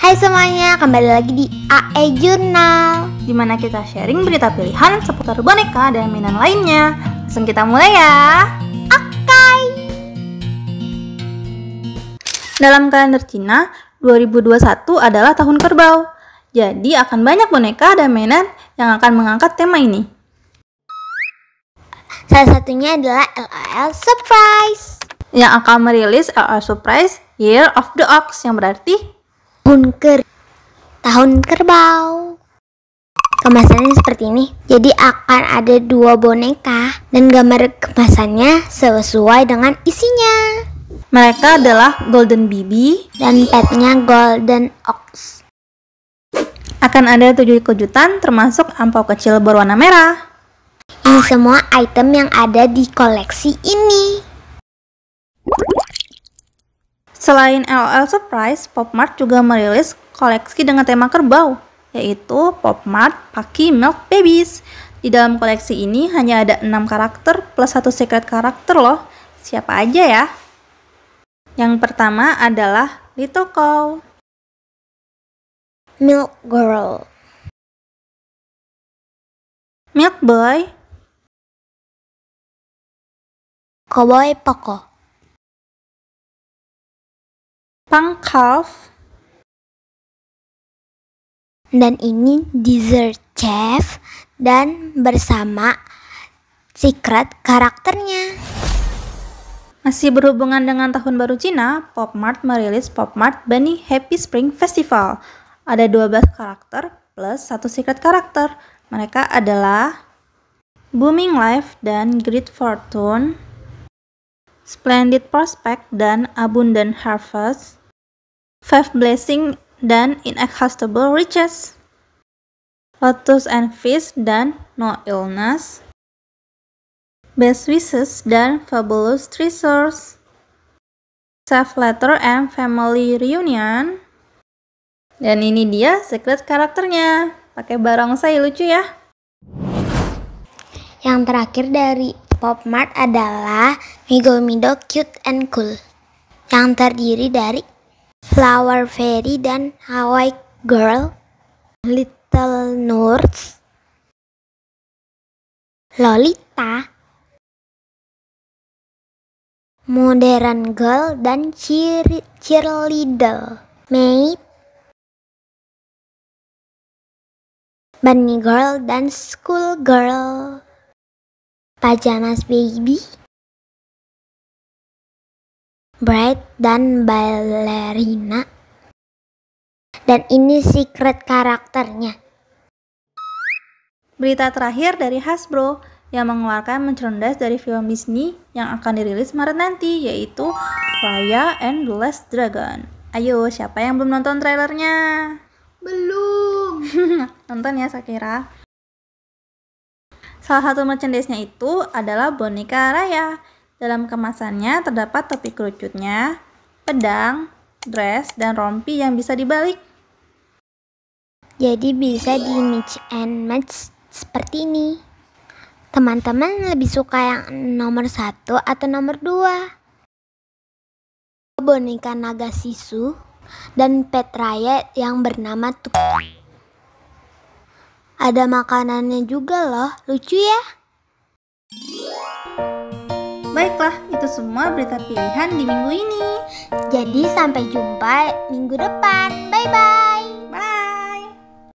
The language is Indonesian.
Hai semuanya, kembali lagi di AE Journal di mana kita sharing berita pilihan seputar boneka dan mainan lainnya Langsung kita mulai ya Oke okay. Dalam kalender Cina, 2021 adalah tahun kerbau Jadi akan banyak boneka dan mainan yang akan mengangkat tema ini Salah satunya adalah LOL Surprise yang akan merilis LOL Surprise Year of the Ox yang berarti tahun kerbau. Kemasannya seperti ini. Jadi akan ada dua boneka dan gambar kemasannya sesuai dengan isinya. Mereka adalah Golden Bibi dan petnya Golden Ox. Akan ada tujuh kejutan termasuk ampau kecil berwarna merah. Ini semua item yang ada di koleksi ini. Selain LOL Surprise, Popmart juga merilis koleksi dengan tema kerbau, yaitu Popmart Paki Milk Babies. Di dalam koleksi ini hanya ada 6 karakter plus satu secret karakter loh. Siapa aja ya? Yang pertama adalah Little Cow. Milk Girl. Milk Boy. Cowboy Poco pangkalf, Dan ini dessert chef dan bersama secret karakternya. Masih berhubungan dengan tahun baru Cina, Pop Mart merilis Pop Mart Bunny Happy Spring Festival. Ada 12 karakter plus satu secret karakter. Mereka adalah Booming Life dan Great Fortune, Splendid Prospect dan Abundant Harvest, Five blessing dan Inexhaustible Riches, Lotus and Fish dan No Illness, Best Wishes dan Fabulous Treasures, Self Letter and Family Reunion. Dan ini dia secret karakternya. Pakai barang saya lucu ya. Yang terakhir dari Pop Mart adalah Migomido Mido Cute and Cool. Yang terdiri dari Flower Fairy dan Hawaii Girl, Little Nurse, Lolita, Modern Girl dan Cheerleader, Maid, Bunny Girl dan School Girl, Pajamas Baby, Bright dan Ballerina. Dan ini secret karakternya. Berita terakhir dari Hasbro yang mengeluarkan merchandise dari film Disney yang akan dirilis Maret nanti yaitu Raya and the Last Dragon. Ayo, siapa yang belum nonton trailernya? Belum. nonton ya Sakira. Salah satu merchandise-nya itu adalah boneka Raya dalam kemasannya terdapat topi kerucutnya, pedang, dress, dan rompi yang bisa dibalik. Jadi bisa di match and match seperti ini. Teman-teman lebih suka yang nomor satu atau nomor dua? Boneka naga sisu dan pet riot yang bernama Tuk. Ada makanannya juga loh, lucu ya? Baiklah, itu semua berita pilihan di minggu ini. Jadi sampai jumpa minggu depan. Bye bye.